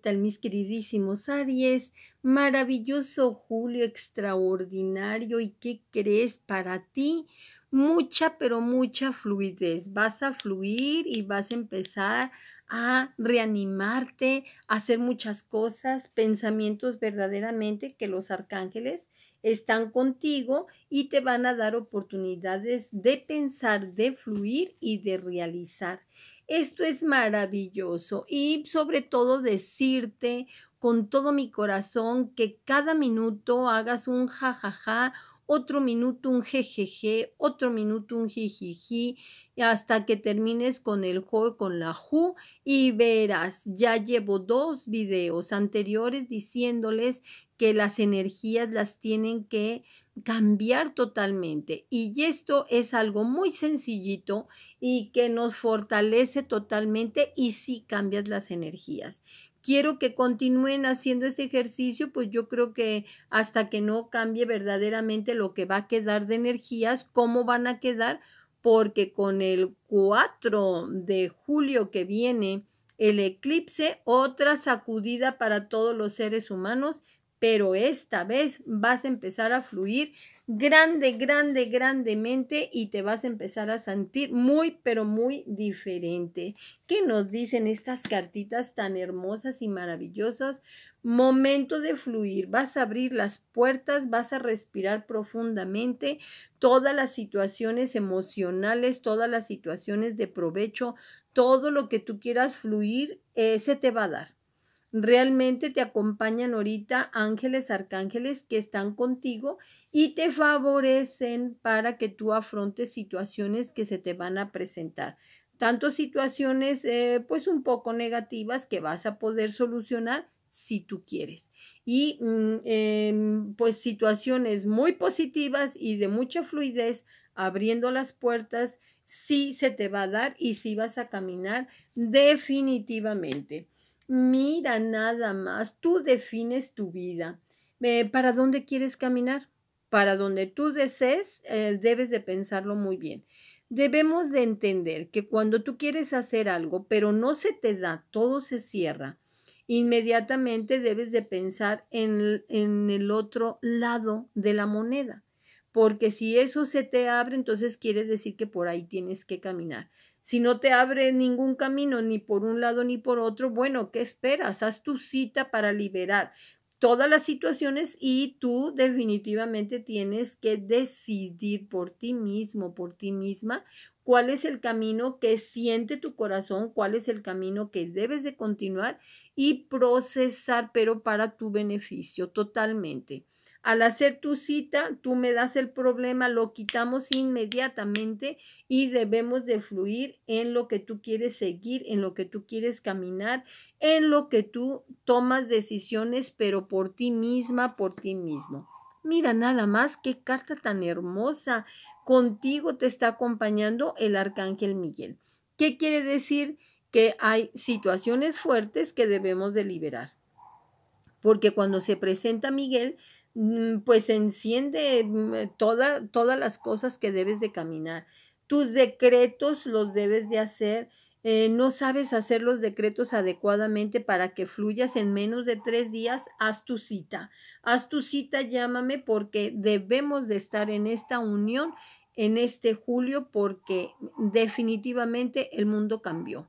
tal mis queridísimos Aries? Maravilloso Julio, extraordinario. ¿Y qué crees para ti? Mucha, pero mucha fluidez. Vas a fluir y vas a empezar a reanimarte, a hacer muchas cosas, pensamientos verdaderamente que los arcángeles están contigo y te van a dar oportunidades de pensar, de fluir y de realizar. Esto es maravilloso y sobre todo decirte con todo mi corazón que cada minuto hagas un jajaja, otro minuto un jejeje, otro minuto un jijiji, hasta que termines con el juego con la ju y verás, ya llevo dos videos anteriores diciéndoles que las energías las tienen que cambiar totalmente. Y esto es algo muy sencillito y que nos fortalece totalmente y si cambias las energías. Quiero que continúen haciendo este ejercicio, pues yo creo que hasta que no cambie verdaderamente lo que va a quedar de energías, cómo van a quedar, porque con el 4 de julio que viene, el eclipse, otra sacudida para todos los seres humanos pero esta vez vas a empezar a fluir grande, grande, grandemente y te vas a empezar a sentir muy, pero muy diferente. ¿Qué nos dicen estas cartitas tan hermosas y maravillosas? Momento de fluir, vas a abrir las puertas, vas a respirar profundamente todas las situaciones emocionales, todas las situaciones de provecho, todo lo que tú quieras fluir, eh, se te va a dar Realmente te acompañan ahorita ángeles, arcángeles que están contigo y te favorecen para que tú afrontes situaciones que se te van a presentar. Tanto situaciones eh, pues un poco negativas que vas a poder solucionar si tú quieres. Y mm, em, pues situaciones muy positivas y de mucha fluidez, abriendo las puertas, sí se te va a dar y sí vas a caminar definitivamente. Mira nada más, tú defines tu vida. Eh, ¿Para dónde quieres caminar? Para donde tú desees, eh, debes de pensarlo muy bien. Debemos de entender que cuando tú quieres hacer algo, pero no se te da, todo se cierra, inmediatamente debes de pensar en, en el otro lado de la moneda porque si eso se te abre, entonces quiere decir que por ahí tienes que caminar. Si no te abre ningún camino, ni por un lado ni por otro, bueno, ¿qué esperas? Haz tu cita para liberar todas las situaciones y tú definitivamente tienes que decidir por ti mismo, por ti misma, cuál es el camino que siente tu corazón, cuál es el camino que debes de continuar y procesar, pero para tu beneficio totalmente. Al hacer tu cita, tú me das el problema, lo quitamos inmediatamente y debemos de fluir en lo que tú quieres seguir, en lo que tú quieres caminar, en lo que tú tomas decisiones, pero por ti misma, por ti mismo. Mira nada más qué carta tan hermosa. Contigo te está acompañando el arcángel Miguel. ¿Qué quiere decir? Que hay situaciones fuertes que debemos de liberar. Porque cuando se presenta Miguel, Mm, pues enciende mm, eh, toda, todas las cosas que debes de caminar. Tus decretos los debes de hacer. Eh, no sabes hacer los decretos adecuadamente para que fluyas en menos de tres días, haz tu cita. Haz tu cita, llámame porque debemos de estar en esta unión en este julio porque definitivamente el mundo cambió.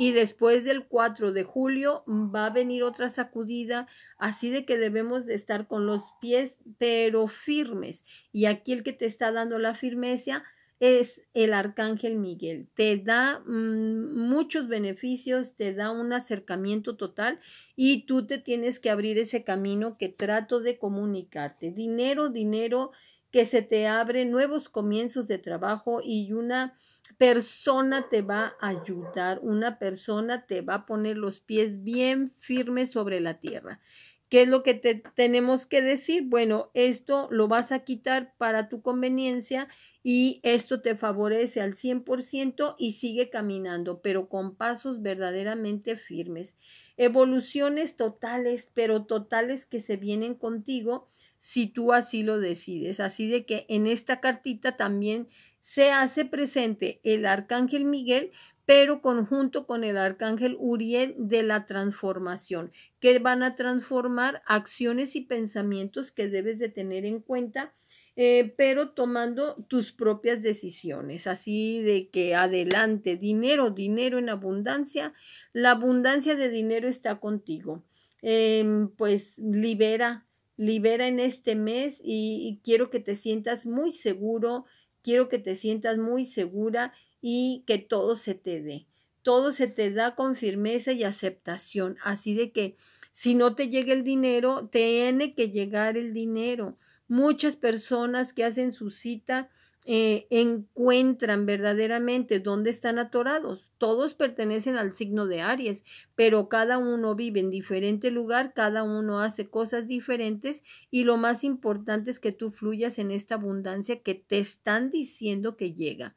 Y después del 4 de julio va a venir otra sacudida, así de que debemos de estar con los pies pero firmes. Y aquí el que te está dando la firmeza es el arcángel Miguel. Te da mm, muchos beneficios, te da un acercamiento total y tú te tienes que abrir ese camino que trato de comunicarte. Dinero, dinero, que se te abre nuevos comienzos de trabajo y una persona te va a ayudar, una persona te va a poner los pies bien firmes sobre la tierra. ¿Qué es lo que te tenemos que decir? Bueno, esto lo vas a quitar para tu conveniencia y esto te favorece al 100% y sigue caminando, pero con pasos verdaderamente firmes evoluciones totales, pero totales que se vienen contigo si tú así lo decides. Así de que en esta cartita también se hace presente el arcángel Miguel, pero conjunto con el arcángel Uriel de la transformación, que van a transformar acciones y pensamientos que debes de tener en cuenta eh, pero tomando tus propias decisiones. Así de que adelante, dinero, dinero en abundancia. La abundancia de dinero está contigo. Em, pues libera, libera en este mes y, y quiero que te sientas muy seguro, quiero que te sientas muy segura y que todo se te dé. Todo se te da con firmeza y aceptación. Así de que si no te llega el dinero, tiene que llegar el dinero. Muchas personas que hacen su cita eh, encuentran verdaderamente dónde están atorados. Todos pertenecen al signo de Aries, pero cada uno vive en diferente lugar, cada uno hace cosas diferentes y lo más importante es que tú fluyas en esta abundancia que te están diciendo que llega.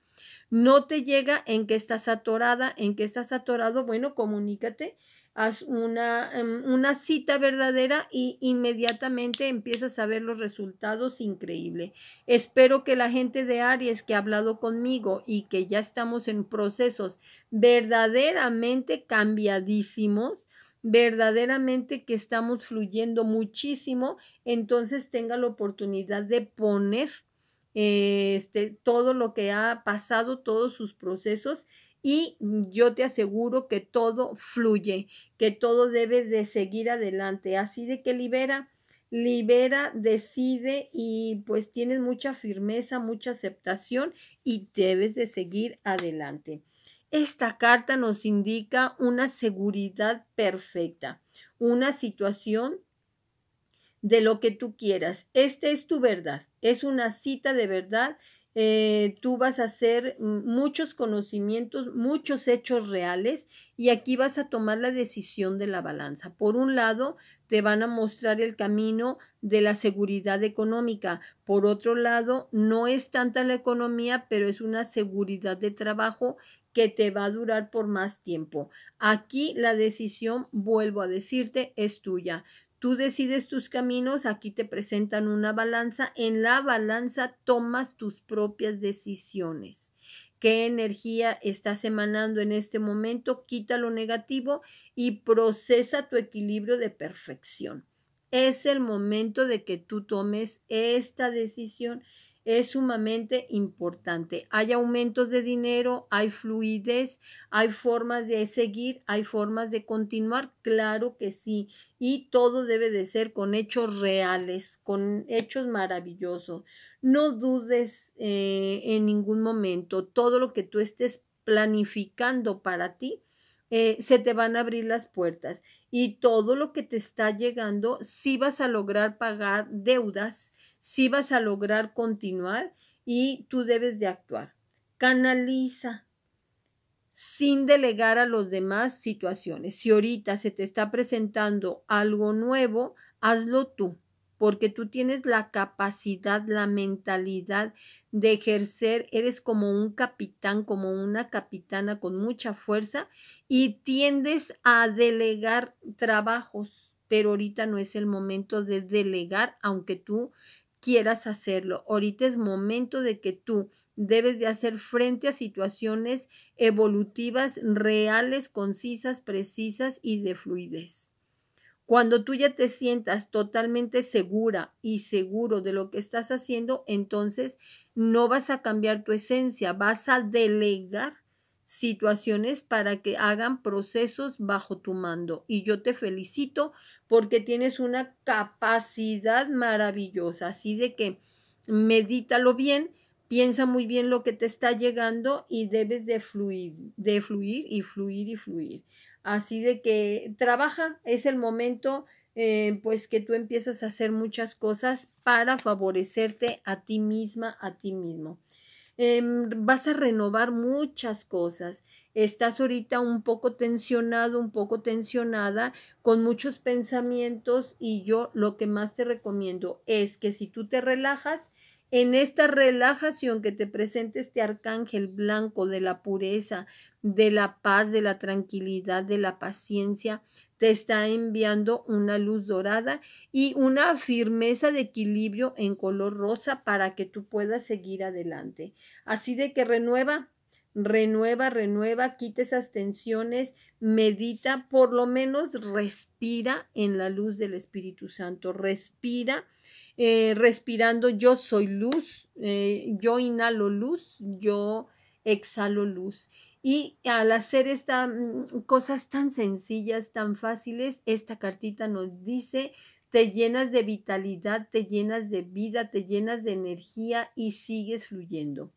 No te llega en que estás atorada, en que estás atorado, bueno, comunícate haz em, una, cita verdadera y inmediatamente empiezas a ver los resultados increíble. Espero que la gente de Aries que ha hablado conmigo y que ya estamos en procesos verdaderamente cambiadísimos, verdaderamente que estamos fluyendo muchísimo, entonces tenga la oportunidad de poner eh, este, todo lo que ha pasado, todos sus procesos y yo te aseguro que todo fluye, que todo debe de seguir adelante. Así de que libera, libera, decide y pues tienes mucha firmeza, mucha aceptación y debes de seguir adelante. Esta carta nos indica una seguridad perfecta, una situación de lo que tú quieras. Esta es tu verdad, es una cita de verdad eh, tú vas a hacer muchos conocimientos, muchos hechos reales y aquí vas a tomar la decisión de la balanza. Por un lado, te van a mostrar el camino de la seguridad económica. Por otro lado, no es tanta la economía, pero es una seguridad de trabajo que te va a durar por más tiempo. Aquí la decisión, vuelvo a decirte, es tuya. Tú decides tus caminos, aquí te presentan una balanza, en la balanza tomas tus propias decisiones. ¿Qué energía estás emanando en este momento? Quita lo negativo y procesa tu equilibrio de perfección. Es el momento de que tú tomes esta decisión es sumamente importante. Hay aumentos de dinero, hay fluidez, hay formas de seguir, hay formas de continuar, claro que sí. Y todo debe de ser con hechos reales, con hechos maravillosos. No dudes eh, en ningún momento, todo lo que tú estés planificando para ti, eh, se te van a abrir las puertas y todo lo que te está llegando, si sí vas a lograr pagar deudas, si vas a lograr continuar y tú debes de actuar. Canaliza sin delegar a los demás situaciones. Si ahorita se te está presentando algo nuevo, hazlo tú, porque tú tienes la capacidad, la mentalidad de ejercer, eres como un capitán, como una capitana con mucha fuerza y tiendes a delegar trabajos, pero ahorita no es el momento de delegar, aunque tú quieras hacerlo. Ahorita es momento de que tú debes de hacer frente a situaciones evolutivas reales, concisas, precisas y de fluidez. Cuando tú ya te sientas totalmente segura y seguro de lo que estás haciendo, entonces no vas a cambiar tu esencia, vas a delegar situaciones para que hagan procesos bajo tu mando. Y yo te felicito porque tienes una capacidad maravillosa. Así de que medítalo bien, piensa muy bien lo que te está llegando y debes de fluir, de fluir y fluir y fluir. Así de que trabaja, es el momento eh, pues que tú empiezas a hacer muchas cosas para favorecerte a ti misma, a ti mismo. Em, vas a renovar muchas cosas. Estás ahorita un poco tensionado, un poco tensionada, con muchos pensamientos y yo lo que más te recomiendo es que si tú te relajas, en esta relajación que te presenta este arcángel blanco de la pureza, de la paz, de la tranquilidad, de la paciencia, te está enviando una luz dorada y una firmeza de equilibrio en color rosa para que tú puedas seguir adelante. Así de que renueva, renueva, renueva, quita esas tensiones, medita, por lo menos respira en la luz del Espíritu Santo, respira, eh, respirando yo soy luz, eh, yo inhalo luz, yo exhalo luz y al hacer estas mm, cosas tan sencillas, tan fáciles, esta cartita nos dice, te llenas de vitalidad, te llenas de vida, te llenas de energía y sigues fluyendo.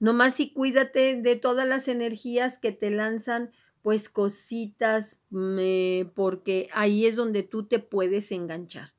Nomás si cuídate de todas las energías que te lanzan, pues cositas, porque ahí es donde tú te puedes enganchar.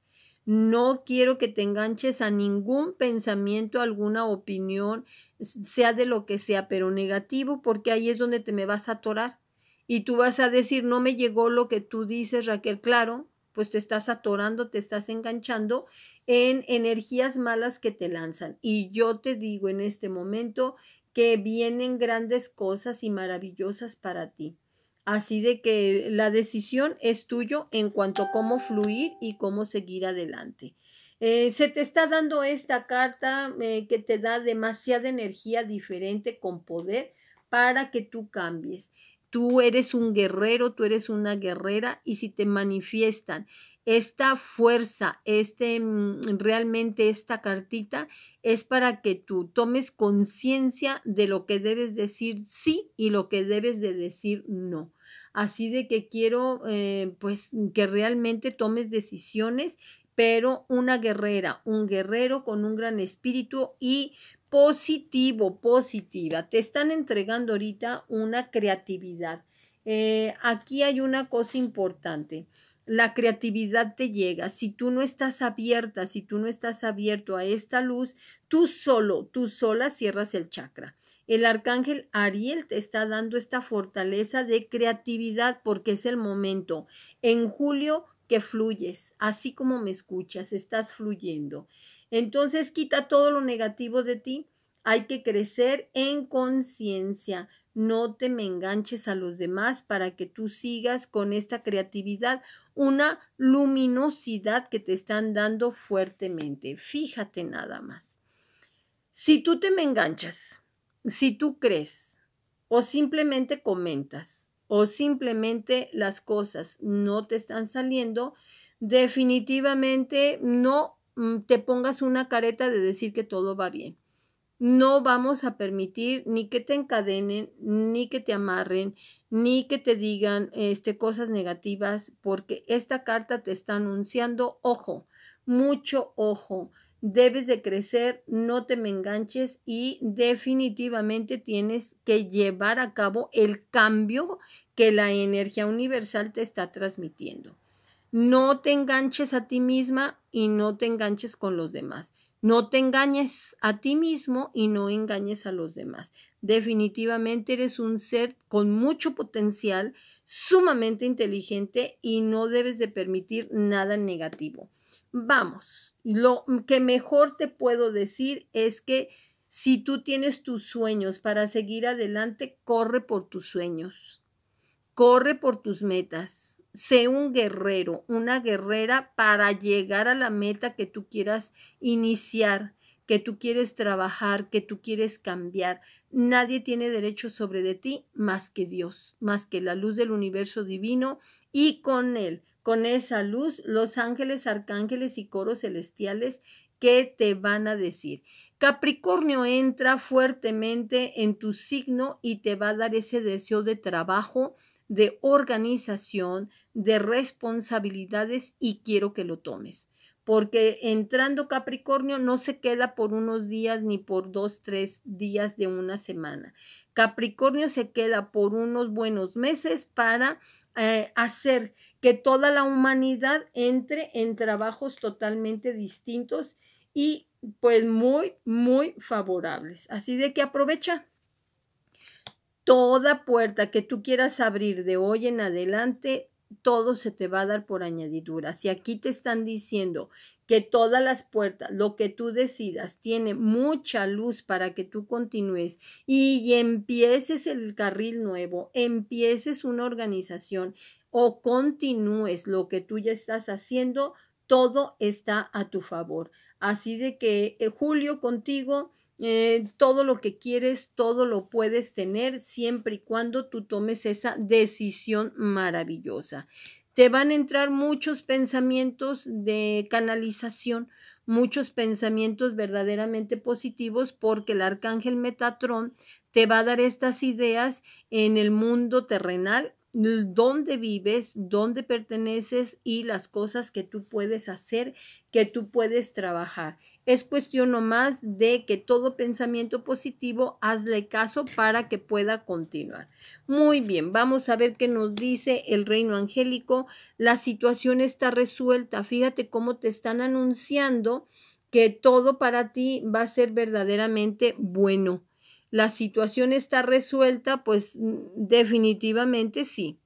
No quiero que te enganches a ningún pensamiento, alguna opinión, sea de lo que sea, pero negativo, porque ahí es donde te me vas a atorar. Y tú vas a decir, no me llegó lo que tú dices, Raquel, claro, pues te estás atorando, te estás enganchando en energías malas que te lanzan. Y yo te digo en este momento que vienen grandes cosas y maravillosas para ti. Así de que la decisión es tuyo en cuanto a cómo fluir y cómo seguir adelante. Eh, se te está dando esta carta eh, que te da demasiada energía diferente con poder para que tú cambies. Tú eres un guerrero, tú eres una guerrera y si te manifiestan esta fuerza, este mm, realmente esta cartita es para que tú tomes conciencia de lo que debes decir sí y lo que debes de decir no. Así de que quiero eh, pues que realmente tomes decisiones pero una guerrera, un guerrero con un gran espíritu y positivo, positiva. Te están entregando ahorita una creatividad. Eh, aquí hay una cosa importante. La creatividad te llega. Si tú no estás abierta, si tú no estás abierto a esta luz, tú solo, tú sola cierras el chakra. El arcángel Ariel te está dando esta fortaleza de creatividad porque es el momento. En julio que fluyes, así como me escuchas, estás fluyendo. Entonces quita todo lo negativo de ti. Hay que crecer en conciencia. No te me enganches a los demás para que tú sigas con esta creatividad, una luminosidad que te están dando fuertemente. Fíjate nada más. Si tú te me enganchas, si tú crees o simplemente comentas o simplemente las cosas no te están saliendo, definitivamente no mm, te pongas una careta de decir que todo va bien. No vamos a permitir ni que te encadenen, ni que te amarren, ni que te digan este, cosas negativas, porque esta carta te está anunciando, ojo, mucho ojo, debes de crecer, no te me enganches y definitivamente tienes que llevar a cabo el cambio que la energía universal te está transmitiendo. No te enganches a ti misma y no te enganches con los demás. No te engañes a ti mismo y no engañes a los demás. Definitivamente eres un ser con mucho potencial, sumamente inteligente y no debes de permitir nada negativo. Vamos, lo que mejor te puedo decir es que si tú tienes tus sueños para seguir adelante, corre por tus sueños. Corre por tus metas. Sé un guerrero, una guerrera para llegar a la meta que tú quieras iniciar, que tú quieres trabajar, que tú quieres cambiar. Nadie tiene derecho sobre de ti más que Dios, más que la luz del universo divino y con Él, con esa luz, los ángeles, arcángeles y coros celestiales que te van a decir. Capricornio entra fuertemente en tu signo y te va a dar ese deseo de trabajo, de organización, de responsabilidades y quiero que lo tomes. Porque entrando Capricornio no se queda por unos días ni por dos, tres días de una semana. Capricornio se queda por unos buenos meses para eh, hacer que toda la humanidad entre en trabajos totalmente distintos y pues muy, muy favorables. Así de que aprovecha. Toda puerta que tú quieras abrir de hoy en adelante, todo se te va a dar por añadidura. Si aquí te están diciendo que todas las puertas, lo que tú decidas, tiene mucha luz para que tú continúes y empieces el carril nuevo, empieces una organización o continúes lo que tú ya estás haciendo, todo está a tu favor. Así de que eh, Julio contigo eh, todo lo que quieres, todo lo puedes tener siempre y cuando tú tomes esa decisión maravillosa. Te van a entrar muchos pensamientos de canalización, muchos pensamientos verdaderamente positivos porque el arcángel Metatrón te va a dar estas ideas en el mundo terrenal dónde vives, dónde perteneces y las cosas que tú puedes hacer, que tú puedes trabajar. Es cuestión nomás de que todo pensamiento positivo hazle caso para que pueda continuar. Muy bien, vamos a ver qué nos dice el reino angélico. La situación está resuelta. Fíjate cómo te están anunciando que todo para ti va a ser verdaderamente bueno la situación está resuelta, pues mm, definitivamente sí.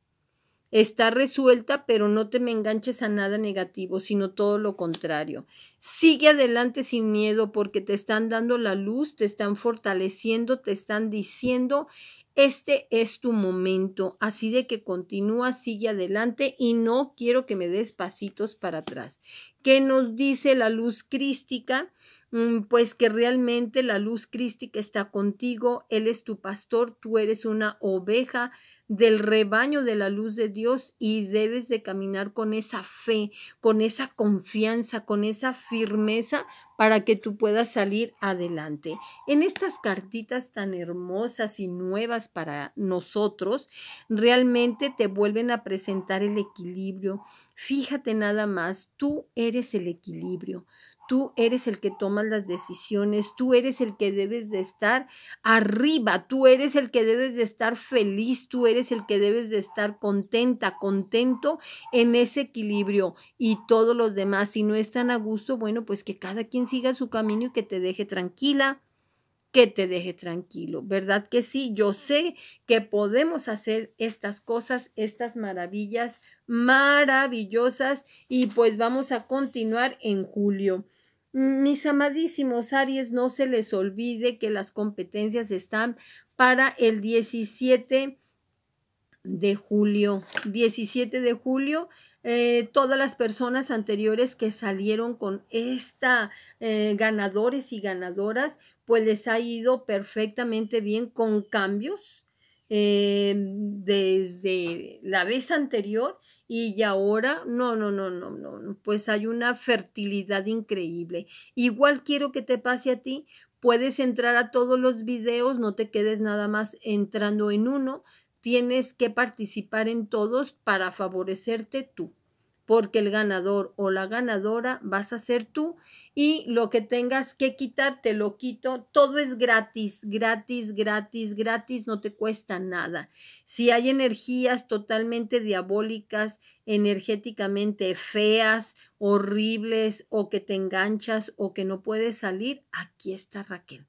Está resuelta, pero no te me enganches a nada negativo, sino todo lo contrario. Sigue adelante sin miedo porque te están dando la luz, te están fortaleciendo, te están diciendo, este es tu momento. Así de que continúa, sigue adelante y no quiero que me des pasitos para atrás. ¿Qué nos dice la luz crística? Mm, pues que realmente la luz crística está contigo, Él es tu pastor, tú eres una oveja del rebaño de la luz de Dios y debes de caminar con esa fe, con esa confianza, con esa firmeza para que tú puedas salir adelante. En estas cartitas tan hermosas y nuevas para nosotros, realmente te vuelven a presentar el equilibrio. Fíjate nada más, tú eres el equilibrio. Tú eres el que tomas las decisiones, tú eres el que debes de estar arriba, tú eres el que debes de estar feliz, tú eres el que debes de estar contenta, contento en ese equilibrio y todos los demás, si no están a gusto, bueno, pues que cada quien siga su camino y que te deje tranquila, que te deje tranquilo, ¿verdad? Que sí, yo sé que podemos hacer estas cosas, estas maravillas maravillosas y pues vamos a continuar en julio. Mis amadísimos Aries, no se les olvide que las competencias están para el 17 de julio. 17 de julio, eh, todas las personas anteriores que salieron con esta, eh, ganadores y ganadoras, pues les ha ido perfectamente bien con cambios eh, desde la vez anterior y ahora no, no, no, no, no, pues hay una fertilidad increíble. Igual quiero que te pase a ti, puedes entrar a todos los videos, no te quedes nada más entrando en uno, tienes que participar en todos para favorecerte tú porque el ganador o la ganadora vas a ser tú y lo que tengas que quitar te lo quito. Todo es gratis, gratis, gratis, gratis, no te cuesta nada. Si hay energías totalmente diabólicas, energéticamente feas, horribles o que te enganchas o que no puedes salir, aquí está Raquel.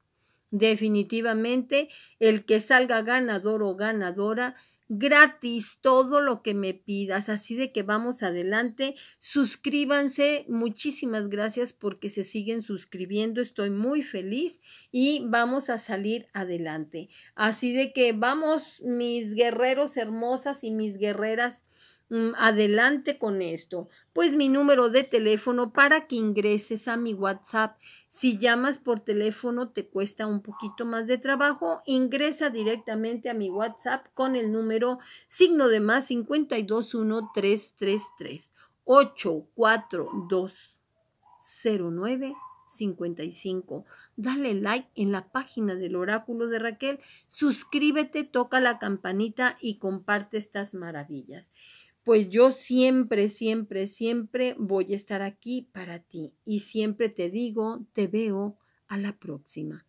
Definitivamente, el que salga ganador o ganadora gratis todo lo que me pidas. Así de que vamos adelante. Suscríbanse. Muchísimas gracias porque se siguen suscribiendo. Estoy muy feliz y vamos a salir adelante. Así de que vamos, mis guerreros hermosas y mis guerreras Mm, adelante con esto, pues mi número de teléfono para que ingreses a mi WhatsApp. Si llamas por teléfono te cuesta un poquito más de trabajo, ingresa directamente a mi WhatsApp con el número signo de más 521333 Dale like en la página del oráculo de Raquel, suscríbete, toca la campanita y comparte estas maravillas pues yo siempre, siempre, siempre voy a estar aquí para ti y siempre te digo, te veo a la próxima.